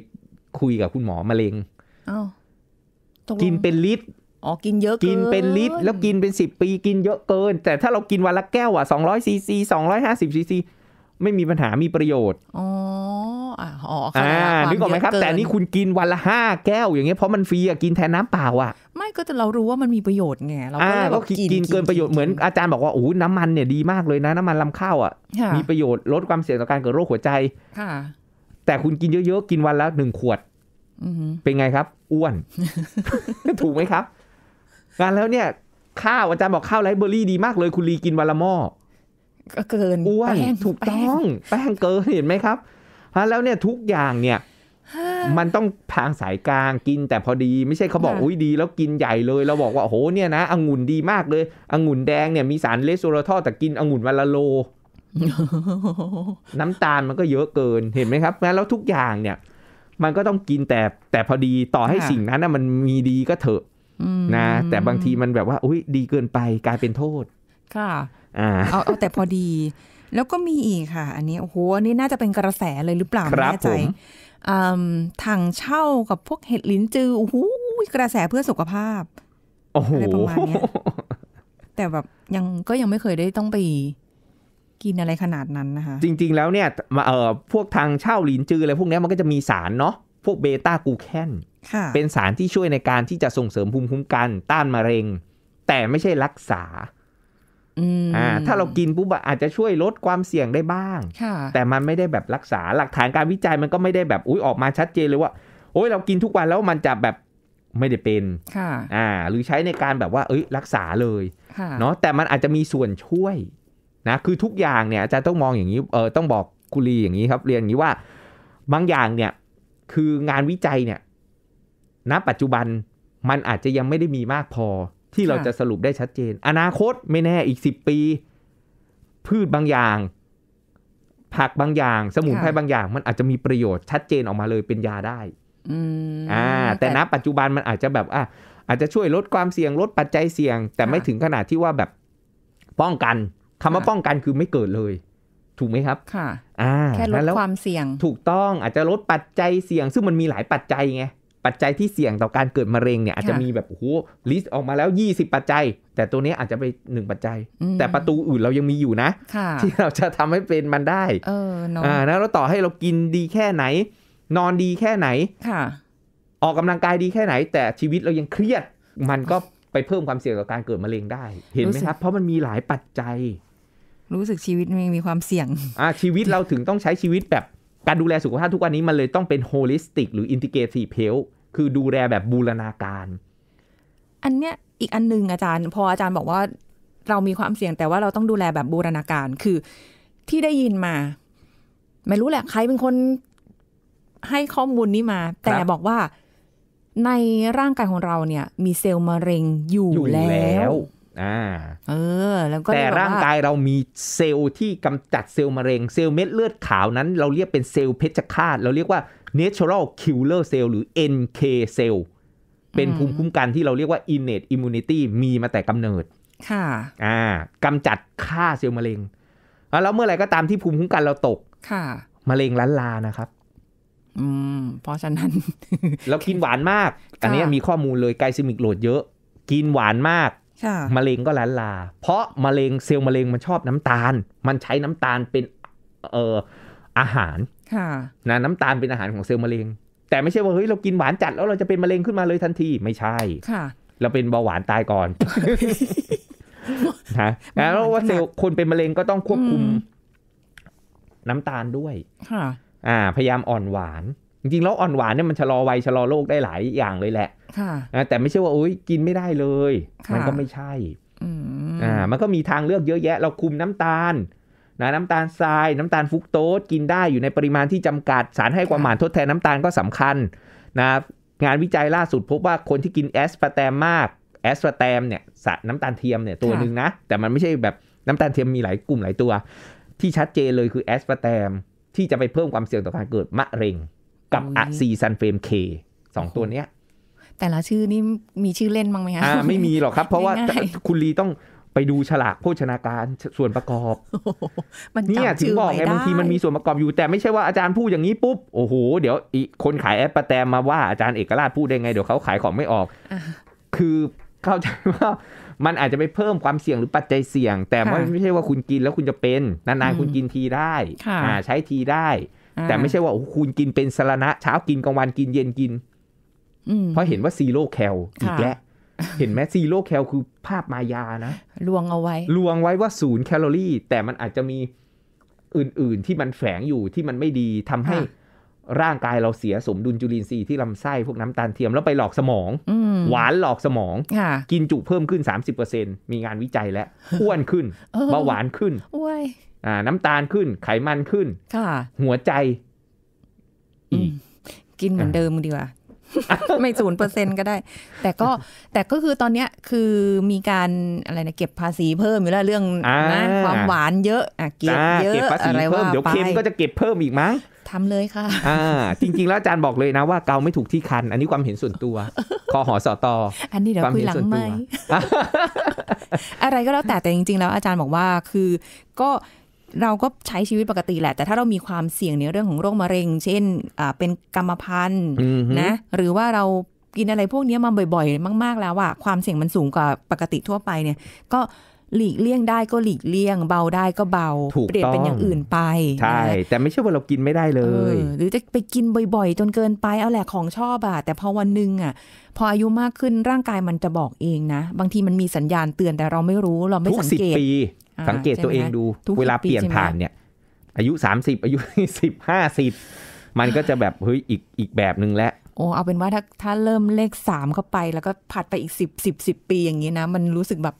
คุยกับคุณหมอมะเร็งกินเป็นลิตรอ๋อกินเยอะเกินเป็นลิตรแล้วกินเป็นสิบปีกินเยอะเกิน แต่ถ้าเรากินวันละแก้วอ่ะสองร้อยซีซีสองร้อยห้าสิบซีซีไม่มีปัญหา มีประโยชน์ อ๋ออ๋อค่ะนึกออกไหมครับ แต่นี่คุณกินวันละห้าแก้วอย่างเงี้ย เพราะมันฟรีอะกินแทนน้าเปล่าอะไม่ก็แต่เรารู้ว่ามันมีประโยชน์ไง เราก็กินเกินประโยชน์ เหมือนอาจารย์บอกว่าโอ้น้ำมันเนี่ยดีมากเลยนะ น้ำมันลำข้าวอ่ะ มีประโยชน์ ลดความเสี่ยงต่อการเกิดโรคหัวใจ ค่ะ แต่คุณกินเยอะๆ กินวันละหนึ่งขวดเป็นไงครับ อ้วน ถูกไหมครับงานแล้วเนี่ย ข้าวอาจารย์บอกข้าวไรเบอรี่ดีมาก เลยคุณลีกินวันละหม้อเกินอ้วนถูกต้องแป้ง เกิน เห็นไหมครับแล้วเนี่ยทุกอย่างเนี่ย มันต้องทางสายกลางกินแต่พอดีไม่ใช่เขาบอก อุ้ยดี แล้วกินใหญ่เลย เราบอกว่าโหเนี่ยนะองุ่นดีมากเลยองุ่นแดงเนี่ยมีสารเลสโซลทอแต่กินองุ่นวันละโล น้ำตาลมันก็เยอะเกินเห็นไหมครับงั้นแล้วทุกอย่างเนี่ย มันก็ต้องกินแต่แต่พอดีต่อให้สิ่งนั้นมันมีดีก็เถอะนะแต่บางทีมันแบบว่าอุ้ยดีเกินไปกลายเป็นโทษ ค่ะเอาเอาแต่พอดีแล้วก็มีอีกค่ะอันนี้โอ้โหอันนี้น่าจะเป็นกระแสเลยหรือเปล่าไม่แน่ใจถังเช่ากับพวกเห็ดลิ้นจือโอ้โหกระแสเพื่อสุขภาพอะไรประมาณนี้แต่แบบยังก็ยังไม่เคยได้ต้องไปกินอะไรขนาดนั้นนะคะจริง ๆแล้วเนี่ยเอ่อพวกทางเช่าลินจืออะไรพวกนี้มันก็จะมีสารเนาะพวกเบต้ากูแคนเป็นสารที่ช่วยในการที่จะส่งเสริมภูมิคุ้มกันต้านมะเร็ง แต่ไม่ใช่รักษาอ่าถ้าเรากินปุ๊บอาจจะช่วยลดความเสี่ยงได้บ้าง แต่มันไม่ได้แบบรักษา หลักฐานการวิจัยมันก็ไม่ได้แบบอุ้ยออกมาชัดเจนเลยว่า โอ้ยเรากินทุกวันแล้วมันจะแบบไม่ได้เป็นค่ะอ่า หรือใช้ในการแบบว่า เอ้ยรักษาเลยเนาะแต่มันอาจจะมีส่วนช่วยนะ คือทุกอย่างเนี่ยอาจารย์ต้องมองอย่างนี้เออต้องบอกคุรีอย่างนี้ครับ เรียนอย่างนี้ว่าบางอย่างเนี่ยคืองานวิจัยเนี่ย ณ ปัจจุบันมันอาจจะยังไม่ได้มีมากพอที่เราจะสรุปได้ชัดเจน อนาคตไม่แน่ อีกสิบปี พืชบางอย่าง ผักบางอย่าง สมุนไพรบางอย่าง มันอาจจะมีประโยชน์ชัดเจนออกมาเลยเป็นยาได้อ่าแต่ณปัจจุบันมันอาจจะแบบอ่ะอาจจะช่วยลดความเสี่ยง ลดปัจจัยเสี่ยง แต่ไม่ถึงขนาดที่ว่าแบบป้องกันคำว่าป้องกันคือไม่เกิดเลย ถูกไหมครับ ค่ะ อ่าแค่ลดความเสี่ยง ถูกต้อง อาจจะลดปัจจัยเสี่ยง ซึ่งมันมีหลายปัจจัยไงปัจจัยที่เสี่ยงต่อการเกิดมะเร็งเนี่ยอาจจะมีแบบโอ้โหลิสต์ออกมาแล้ว 20 ปัจจัย แต่ตัวนี้อาจจะไปหนึ่งปัจจัยแต่ประตูอื่นเรายังมีอยู่นะที่เราจะทำให้เป็นมันได้ เอออ่านะเราต่อให้เรากินดีแค่ไหน นอนดีแค่ไหนค่ะ ออกกำลังกายดีแค่ไหน แต่ชีวิตเรายังเครียด มันก็ไปเพิ่มความเสี่ยงต่อการเกิดมะเร็งได้ เห็นไหมครับ เพราะมันมีหลายปัจจัย รู้สึกชีวิตมีมีความเสี่ยงอ่าชีวิตเราถึงต้องใช้ชีวิต แบบการดูแลสุขภาพทุกวันนี้มันเลยต้องเป็นโฮลิสติกหรืออินทิเกรตีเพลคือดูแลแบบบูรณาการ อันเนี้ยอีกอันนึง อาจารย์พออาจารย์บอกว่า เรามีความเสี่ยงแต่ว่าเราต้องดูแลแบบบูรณาการคือที่ได้ยินมาไม่รู้แหละใครเป็นคนให้ข้อมูลนี้มา แต่บอกว่าในร่างกายของเราเนี่ย มีเซลล์มะเร็งอยู่ยแล้วอ่าเออ แล้วก็แต่ร่างกายเรามีเซลล์ที่กำจัดเซลล์มะเร็งเซลล์เม็ดเลือดขาวนั้นเราเรียกเป็นเซลล์เพชฌฆาตเราเรียกว่า natural killer cell หรือ NK cell เป็นภูมิคุ้มกันที่เราเรียกว่า innate immunity มีมาแต่กำเนิด ค่ะ อ่ากำจัดฆ่าเซลล์มะเร็ง แล้วเมื่อไหร่ก็ตามที่ภูมิคุ้มกันเราตก ค่ะ มะเร็งล้านลานะครับ อืม เพราะฉะนั้น แล้วกินหวานมาก อันนี้มีข้อมูลเลย ไกลซิมิกโหลดเยอะ กินหวานมาก มะเร็งก็ล้านลา เพราะมะเร็งเซลล์มะเร็งมันชอบน้ำตาล มันใช้น้ำตาลเป็น เอ่อ อาหารนะน้ำตาลเป็นอาหารของเซลล์มะเร็ง แต่ไม่ใช่ว่าเฮ้ย เรากินหวานจัดแล้วเราจะเป็นมะเร็งขึ้นมาเลยทันทีไม่ใช่ ค่ะ เราเป็นเบาหวานตายก่อนนะแล้วว่าเซลล์คนเป็นมะเร็งก็ต้องควบคุม น้ำตาลด้วย ค่ะ อ่า พยายามอ่อนหวาน จริงๆแล้วอ่อนหวานเนี่ยมันชะลอวัยชะลอโรคได้หลายอย่างเลยแหละ ค่ะแต่ไม่ใช่ว่าโอ้ยกินไม่ได้เลย มันก็ไม่ใช่อ่ามันก็มีทางเลือกเยอะแยะ เราคุมน้ำตาลนะน้ำตาลทรายน้ำตาลฟุกโตสกินได้อยู่ในปริมาณที่จำกัดสารให้ความหวานทดแทนน้ำตาลก็สำคัญนะงานวิจัยล่าสุดพบว่าคนที่กินแอสปาร์แตมมากแอสปาร์แตมเนี่ยสารน้ำตาลเทียมเนี่ยตัวหนึ่งนะ แต่มันไม่ใช่แบบน้ำตาลเทียมมีหลายกลุ่มหลายตัว ที่ชัดเจนเลยคือแอสปาร์แตมที่จะไปเพิ่มความเสี่ยงต่อการเกิด มะเร็งกับอะซีซันเฟมเคสองตัวเนี้ยแต่ละชื่อนี่มีชื่อเล่นบ้างไหมคะอ่าไม่มีหรอกครับ เพราะว่าคุณลีต้องไปดูฉลากโภชนาการส่วนประกอบเนี่ยถึงบอกไงบางทีมันมีส่วนประกอบอยู่ แต่ไม่ใช่ว่าอาจารย์พูดอย่างนี้ปุ๊บโอ้โห เดี๋ยว อีคนขายแอปปะแตมมาว่าอาจารย์เอกราชพูดได้ไงเดี๋ยวเขาขายของไม่ออก คือเข้าใจว่ามันอาจจะไปเพิ่มความเสี่ยงหรือปัจจัยเสี่ยง แต่ไม่ใช่ว่าคุณกินแล้วคุณจะเป็น นานๆคุณกินทีได้ใช้ทีได้ แต่ไม่ใช่ว่าคุณกินเป็นสารณะเช้ากินกลางวันกินเย็นกินเพราะเห็นว่าซีโร่แคลอีกแล้วเห็นไหมซีโร่แคลคือภาพมายานะลวงเอาไว้ลวงไว้ว่าศูนย์แคลอรี่ แต่มันอาจจะมีอื่นๆ ที่มันแฝงอยู่ที่มันไม่ดีทำให้ร่างกายเราเสียสมดุลจุลินทรีย์ที่ลำไส้พวกน้ำตาลเทียมแล้วไปหลอกสมองหวานหลอกสมอง กินจุเพิ่มขึ้น 30%มีงานวิจัยแล้วอ้วนขึ้นเบาหวานขึ้นอน้ำตาลขึ้น ไขมันขึ้นหัวใจอีกกินเหมือนเดิมดีกว่าไม่ศูนเปอร์เซ็นก็ได้ แต่ก็แต่ก็คือตอนเนี้ยคือมีการอะไรนะเก็บภาษีเพิ่มอยู่แล้วเรื่องนะความหวานเยอะอ่ะเก็บเยอะอะไริ่มเดี๋ยวเค็มก็จะเก็บเพิ่มอีกมั้งทำเลยค่ะ อ่า จริง ๆ แล้วอาจารย์บอกเลยนะว่าเกาไม่ถูกที่คัน อันนี้ความเห็นส่วนตัวคอหอสอตออันนี้เดี๋ยวคุยหลังไหมอะไรก็แล้วแต่แต่จริงๆแล้วอาจารย์บอกว่าคือก็เราก็ใช้ชีวิตปกติแหละ แต่ถ้าเรามีความเสี่ยงในเรื่องของโรคมะเร็ง เช่นเป็นกรรมพันธุ์นะหรือว่าเรากินอะไรพวกนี้มาบ่อย ๆ มากๆแล้วอะความเสี่ยงมันสูงกว่าปกติทั่วไปเนี่ย ก็หลีกเลี่ยงได้ก็หลีกเลี่ยงเบาได้ก็เบา เปลี่ยนเป็นอย่างอื่นไปใช่แต่ไม่ใช่ว่าเรากินไม่ได้เลย หรือจะไปกินบ่อย ๆ จนเกินไปเอาแหละของชอบอะแต่พอวันหนึ่งอะพออายุมากขึ้นร่างกายมันจะบอกเองนะ บางทีมันมีสัญญาณเตือนแต่เราไม่รู้เราไม่สังเกตทุกสิปีสังเกตตัวเองดูเวลาเปลี่ยนผ่านเนี่ย อายุสามสิบอายุสิบห้าสิบมันก็จะแบบเฮ้ยอีกอีกแบบหนึ่งแล้วโอ้เอาเป็นว่าถ้าถ้าเริ่มเลขสามเข้าไปแล้วก็ผัดไปอีกสิบสิบสิบปีอย่างนี้นะ มันรู้สึกแบบ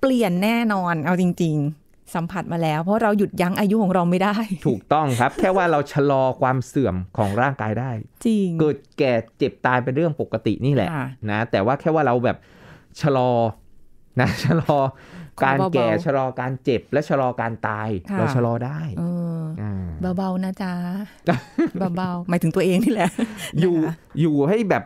เปลี่ยนแน่นอนเอาจริงๆ สัมผัสมาแล้วเพราะเราหยุดยั้งอายุของเราไม่ได้ ถูกต้องครับแค่ว่าเราชะลอความเสื่อมของร่างกายได้จริงเกิดแก่เจ็บตายเป็นเรื่องปกตินี่แหละนะ แต่ว่าแค่ว่าเราแบบชะลอนะ ชะลอการแก่ชะลอการเจ็บและชะลอการตายเราชะลอได้เบาๆนะจ๊ะเบาๆ หมายถึงตัวเองนี่แหละอยู่อยู่ให้แบบ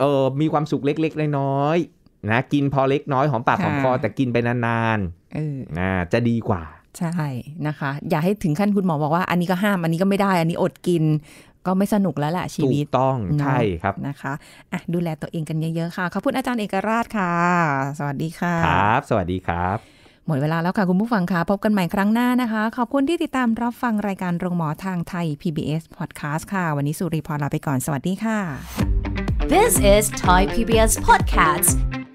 เออมีความสุขเล็กๆ น้อยๆนะ กินพอเล็กน้อยหอมปากหอมคอแต่กินไปนานๆนะจะดีกว่า ใช่นะคะ อย่าให้ถึงขั้นคุณหมอบอกว่า อันนี้ก็ห้าม อันนี้ก็ไม่ได้ อันนี้อดกินก็ไม่สนุกแล้วแหละชีวิตต้อง ใช่ครับนะคะอ่ะดูแลตัวเองกันเยอะ ๆ ค่ะ ขอบคุณอาจารย์เอกราชค่ะ สวัสดีค่ะ ครับ สวัสดีครับ หมดเวลาแล้วค่ะ คุณผู้ฟังค่ะพบกันใหม่ครั้งหน้านะคะ ขอบคุณที่ติดตามรับฟังรายการโรงหมอทางไทย PBS Podcast ค่ะ วันนี้สุริพรลาไปก่อน สวัสดีค่ะ This is Thai PBS Podcast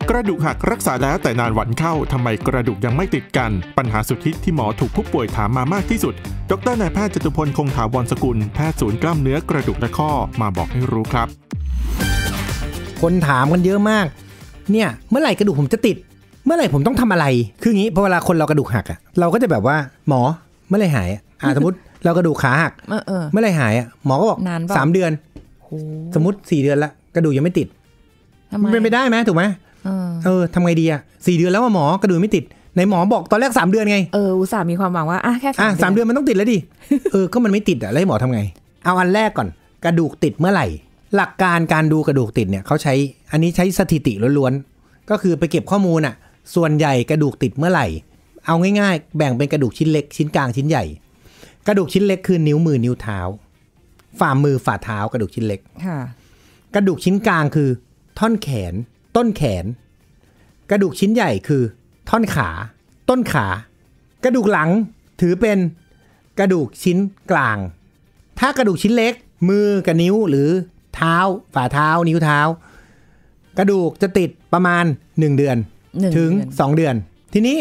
กระดูกหักรักษาแล้วแต่นานวันเข้าทำไมกระดูกยังไม่ติดกันปัญหาสุดทิศที่หมอถูกผู้ป่วยถามมามากที่สุด ดร นายแพทย์จตุพลคงถาวรสกุลแพทย์ศูนย์กล้ามเนื้อกระดูกและข้อมาบอกให้รู้ครับ คนถามกันเยอะมาก เนี่ยเมื่อไหร่กระดูกผมจะติด เมื่อไหร่ผมต้องทำอะไร คืองี้พอเวลาคนเรากระดูกหักอ่ะเราก็จะแบบว่า หมอเมื่อไหร่หายอ่าสมมติเรากระดูกขาหักเมื่อไหร่หายอ่ะหมอก็บอกสามเดือนสมมติสี่เดือนละกระดูกยังไม่ติดมันเป็นไปได้ไหมถูกไหมเออทำไงดีอะสี่เดือนแล้วหมอกระดูกไม่ติดในหมอบอกตอนแรกสามเดือนไงเอออุตส่าห์มีความหวังว่าอ่ะแค่สามสามเดือนมันต้องติดแล้วดิเออก็มันไม่ติดอะแล้วหมอทำไงเอาอันแรกก่อนกระดูกติดเมื่อไหร่ หลักการการดูกระดูกติดเนี่ยเขาใช้อันนี้ใช้สถิติล้วนๆก็คือไปเก็บข้อมูลอะส่วนใหญ่กระดูกติดเมื่อไหร่เอาง่ายๆ แบ่งเป็นกระดูกชิ้นเล็กชิ้นกลางชิ้นใหญ่ กระดูกชิ้นเล็กคือนิ้วมือนิ้วเท้าฝ่ามือฝ่าเท้า กระดูกชิ้นเล็กค่ะ กระดูกชิ้นกลางคือท่อนแขนต้นแขน กระดูกชิ้นใหญ่คือท่อนขา ต้นขา กระดูกหลังถือเป็น กระดูกชิ้นกลาง ถ้ากระดูกชิ้นเล็ก มือกับนิ้วหรือเท้า ฝ่าเท้านิ้วเท้า กระดูกจะติดประมาณ 1 เดือนถึง 2 เดือน ทีนี้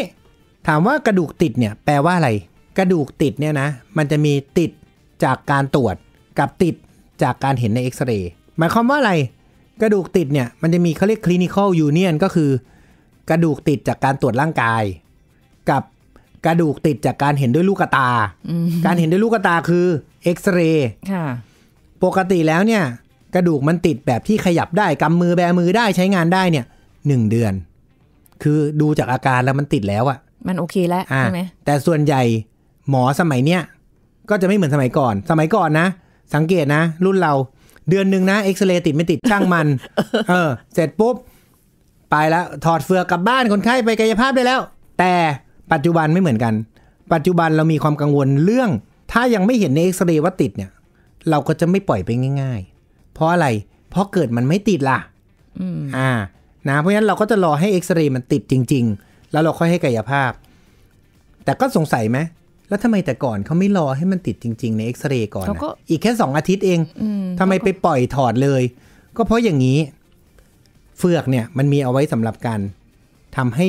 ถามว่ากระดูกติดเนี่ยแปลว่าอะไร กระดูกติดเนี่ยนะ มันจะมีติดจากการตรวจกับติดจากการเห็นในเอ็กซเรย์หมายความว่าอะไรกระดูกติดเนี่ยมันจะมีเขาเรียก clinical union ก็คือกระดูกติดจากการตรวจร่างกายกับกระดูกติดจากการเห็นด้วยลูกตา การเห็นด้วยลูกตาคือเอ็กซเรย์ปกติแล้วเนี่ย กระดูกมันติดแบบที่ขยับได้กำมือแบมือได้ใช้งานได้เนี่ยหนึ่งเดือน คือดูจากอาการแล้วมันติดแล้วอะมันโอเคแล้วใช่ไหมแต่ส่วนใหญ่หมอสมัยเนี้ยก็จะไม่เหมือนสมัยก่อน สมัยก่อนนะ สังเกตนะรุ่นเราเดือนหนึ่งนะเอ็กซเรย์ติดไม่ติดช่างมัน เออเสร็จปุ๊บไปแล้วถอดเฟือกกลับบ้านคนไข้ไปกายภาพได้แล้ว แต่ปัจจุบันไม่เหมือนกัน ปัจจุบันเรามีความกังวลเรื่อง ถ้ายังไม่เห็นในเอ็กซเรย์ว่าติดเนี่ยเราก็จะไม่ปล่อยไปง่าย ๆ เพราะอะไร เพราะเกิดมันไม่ติดล่ะอ่านะเพราะฉะนั้นเราก็จะรอให้เอ็กซเรย์มันติดจริงๆ แล้วเราค่อยให้กายภาพ แต่ก็สงสัยไหมแล้วทำไมแต่ก่อนเขาไม่รอให้มันติดจริงๆ ในเอ็กซเรย์ก่อนอีกแค่สองอาทิตย์เองอทำไมไปปล่อยถอดเลย ก็เพราะอย่างนี้เฟือกเนี่ย มันมีเอาไว้สำหรับการทำให้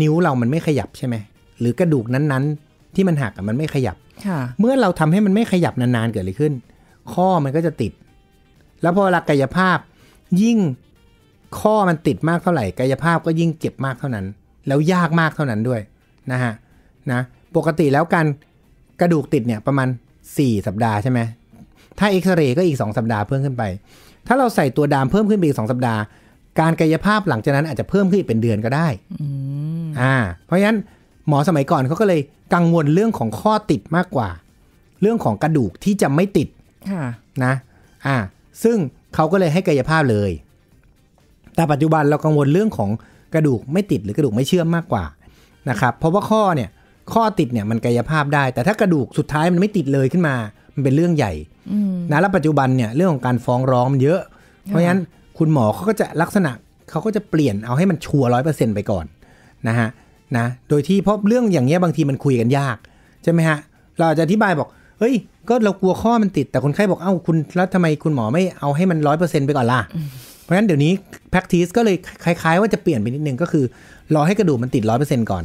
นิ้วเรามันไม่ขยับใช่ไหม หรือกระดูกนั้นๆ ที่มันหักมันไม่ขยับเมื่อเราทำให้มันไม่ขยับนานๆ เกิดอะไรขึ้น ข้อมันก็จะติด แล้วพอรักกายภาพยิ่งข้อมันติดมากเท่าไหร่กายภาพก็ยิ่งเจ็บมากเท่านั้น แล้วยากมากเท่านั้นด้วย นะฮะนะปกติแล้วการกระดูกติดเนี่ย ประมาณ 4 สัปดาห์ใช่ไหม ถ้าเอ็กซเรย์ก็อีก 2สัปดาห์เพิ่มขึ้นไป ถ้าเราใส่ตัวดามเพิ่มขึ้นไปอีก 2 สัปดาห์การกายภาพหลังจากนั้นอาจจะเพิ่มขึ้นเป็นเดือนก็ได้อ่าเพราะฉะนั้นหมอสมัยก่อนเขาก็เลยกังวลเรื่องของข้อติดมากกว่า เรื่องของกระดูกที่จะไม่ติดนะอ่า ซึ่งเขาก็เลยให้กายภาพเลย แต่ปัจจุบันเรากังวลเรื่องของกระดูกไม่ติดหรือกระดูกไม่เชื่อมมากกว่านะครับเพราะว่าข้อเนี่ยข้อติดเนี่ยมันกายภาพได้ แต่ถ้ากระดูกสุดท้ายมันไม่ติดเลยขึ้นมา มันเป็นเรื่องใหญ่นะแล้วปัจจุบันเนี่ย เรื่องของการฟ้องร้องมันเยอะ เพราะฉะนั้นคุณหมอเขาก็จะลักษณะเขาก็จะเปลี่ยนเอาให้มันชัวร้อยเปอร์เซ็นต์ไปก่อน นะฮะ นะ โดยที่เพราะเรื่องอย่างเงี้ยบางทีมันคุยกันยาก ใช่ไหมฮะ เราจะอธิบายบอกเฮ้ย ก็เรากลัวข้อมันติดแต่คนไข้บอกเอ้าคุณแล้วทำไมคุณหมอไม่เอาให้มันร้อยเปอร์เซ็นต์ไปก่อนล่ะเพราะฉะนั้นเดี๋ยวนี้ practice ก็เลยคล้ายๆ ว่าจะเปลี่ยนไปนิดนึงก็คือรอให้กระดูกมันติดร้อยเปอร์เซ็นต์ก่อน